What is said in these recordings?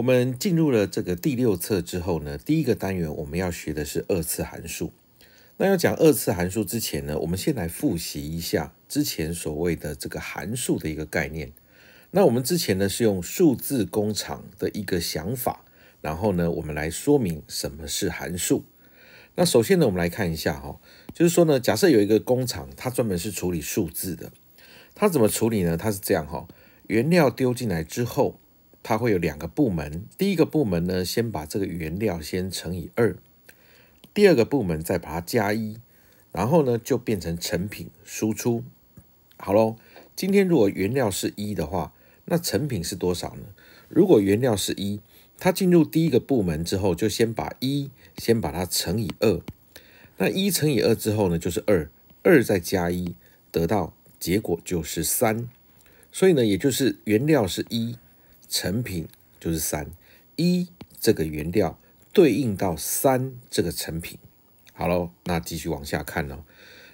我们进入了这个第六册之后呢，第一个单元我们要学的是二次函数。那要讲二次函数之前呢，我们先来复习一下之前所谓的这个函数的一个概念。那我们之前呢是用数字工厂的一个想法，然后呢我们来说明什么是函数。那首先呢我们来看一下哈，就是说呢假设有一个工厂，它专门是处理数字的，它怎么处理呢？它是这样哈，原料丢进来之后。它会有两个部门，第一个部门呢，先把这个原料先乘以二，第二个部门再把它加一，然后呢就变成成品输出。好喽，今天如果原料是一的话，那成品是多少呢？如果原料是一，它进入第一个部门之后，就先把一先把它乘以二，那一乘以二之后呢，就是二，二再加一得到结果就是三，所以呢，也就是原料是一。成品就是三一，这个原料对应到三这个成品。好了，那继续往下看喽。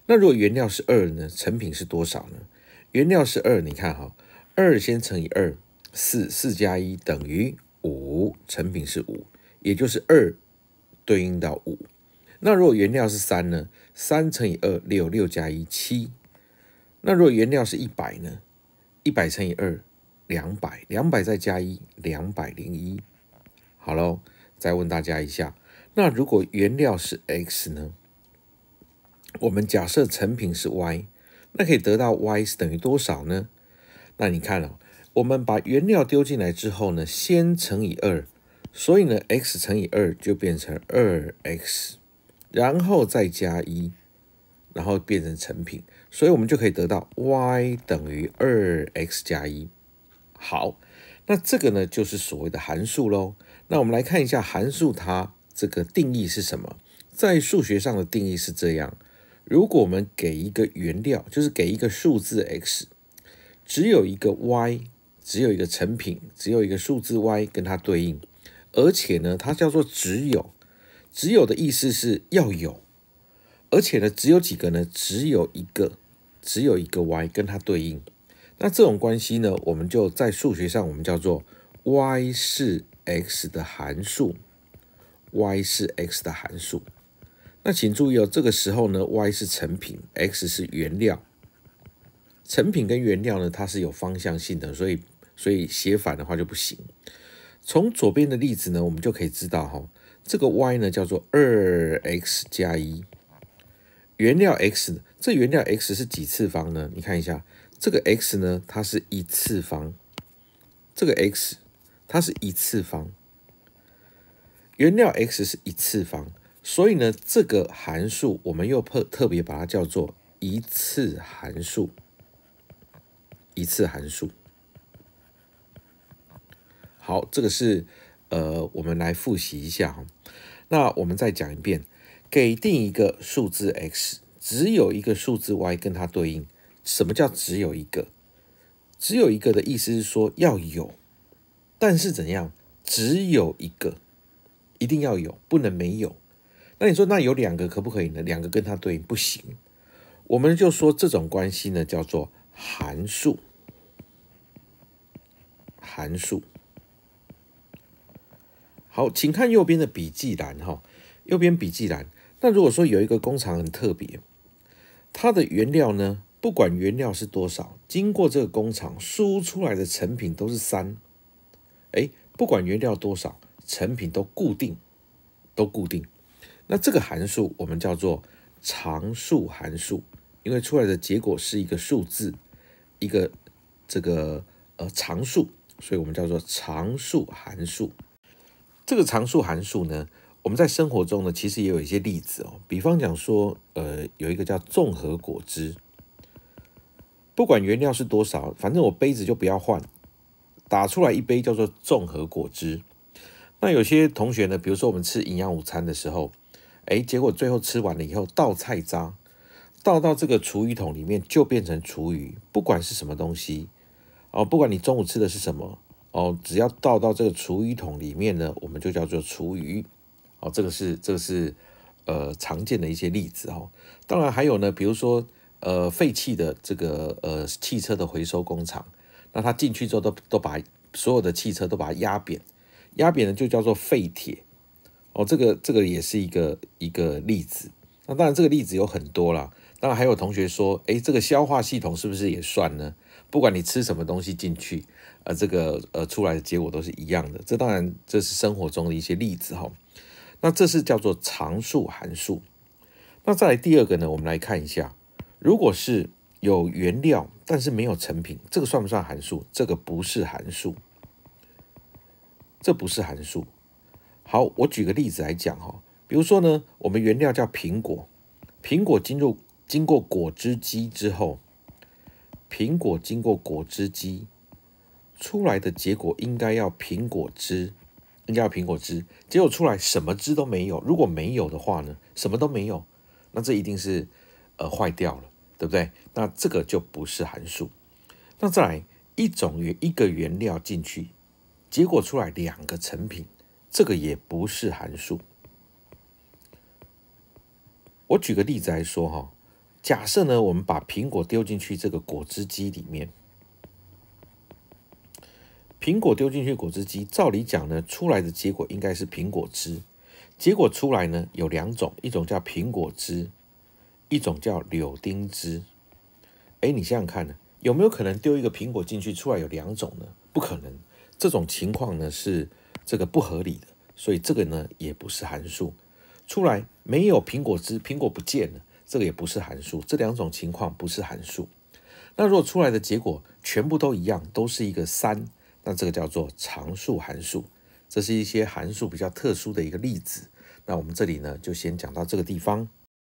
那如果原料是二呢？成品是多少呢？原料是二，你看哈，二先乘以二，四四加一等于五，成品是五，也就是二对应到五。那如果原料是三呢？三乘以二，六六加一七。那如果原料是一百呢？一百乘以二。两百，两百再加一，两百零一。好喽，再问大家一下，那如果原料是 x 呢？我们假设成品是 y，那可以得到 y 是等于多少呢？那你看哦，我们把原料丢进来之后呢，先乘以二，所以呢 x 乘以二就变成二 x，然后再加一，然后变成成品，所以我们就可以得到 y 等于二 x 加一。好，那这个呢，就是所谓的函数喽。那我们来看一下函数，它这个定义是什么？在数学上的定义是这样：如果我们给一个原料，就是给一个数字 x，只有一个 y，只有一个成品，只有一个数字 y 跟它对应，而且呢，它叫做只有。只有的意思是要有，而且呢，只有几个呢？只有一个，只有一个 y 跟它对应。那这种关系呢，我们就在数学上，我们叫做 y 是 x 的函数，y 是 x 的函数。那请注意哦，这个时候呢，y 是成品，x 是原料。成品跟原料呢，它是有方向性的，所以所以写反的话就不行。从左边的例子呢，我们就可以知道哈，这个 y 呢叫做二 x 加一，原料 x 这原料 x 是几次方呢？你看一下。这个 x 呢，它是一次方；这个 x 它是一次方，原料 x 是一次方，所以呢，这个函数我们又特特别把它叫做一次函数。一次函数。好，这个是呃，我们来复习一下哈。那我们再讲一遍：给定一个数字 x，只有一个数字 y 跟它对应。什么叫只有一个？只有一个的意思是说要有，但是怎样只有一个，一定要有，不能没有。那你说那有两个可不可以呢？两个跟它对应不行。我们就说这种关系呢叫做函数。函数。好，请看右边的笔记栏哈，右边笔记栏。那如果说有一个工厂很特别，它的原料呢？不管原料是多少，经过这个工厂输出来的成品都是三。哎，不管原料多少，成品都固定，都固定。那这个函数我们叫做常数函数，因为出来的结果是一个数字，一个这个呃常数，所以我们叫做常数函数。这个常数函数呢，我们在生活中呢其实也有一些例子哦，比方讲说，呃，有一个叫综合果汁。不管原料是多少，反正我杯子就不要换，打出来一杯叫做综合果汁。那有些同学呢，比如说我们吃营养午餐的时候，哎，结果最后吃完了以后倒菜渣，倒到这个厨余桶里面就变成厨余。不管是什么东西，哦，不管你中午吃的是什么，哦，只要倒到这个厨余桶里面呢，我们就叫做厨余。哦，这个是这个是呃常见的一些例子哦。当然还有呢，比如说。呃，废弃的这个呃汽车的回收工厂，那他进去之后都都把所有的汽车都把它压扁，压扁呢就叫做废铁哦。这个这个也是一个一个例子。那当然这个例子有很多啦。当然还有同学说，哎，这个消化系统是不是也算呢？不管你吃什么东西进去，呃，这个呃出来的结果都是一样的。这当然这是生活中的一些例子哈。那这是叫做常数函数。那再来第二个呢，我们来看一下。如果是有原料，但是没有成品，这个算不算函数？这个不是函数，这不是函数。好，我举个例子来讲哈，比如说呢，我们原料叫苹果，苹果进入经过果汁机之后，苹果经过果汁机出来的结果应该要苹果汁，应该要苹果汁，结果出来什么汁都没有。如果没有的话呢，什么都没有，那这一定是呃坏掉了。对不对？那这个就不是函数。那再来一种，一个原料进去，结果出来两个成品，这个也不是函数。我举个例子来说哈，假设呢，我们把苹果丢进去这个果汁机里面，苹果丢进去果汁机，照理讲呢，出来的结果应该是苹果汁，结果出来呢有两种，一种叫苹果汁。一种叫柳丁汁，哎，你想想看呢，有没有可能丢一个苹果进去，出来有两种呢？不可能，这种情况呢是这个不合理的，所以这个呢也不是函数。出来没有苹果汁，苹果不见了，这个也不是函数。这两种情况不是函数。那如果出来的结果全部都一样，都是一个三，那这个叫做常数函数。这是一些函数比较特殊的一个例子。那我们这里呢就先讲到这个地方。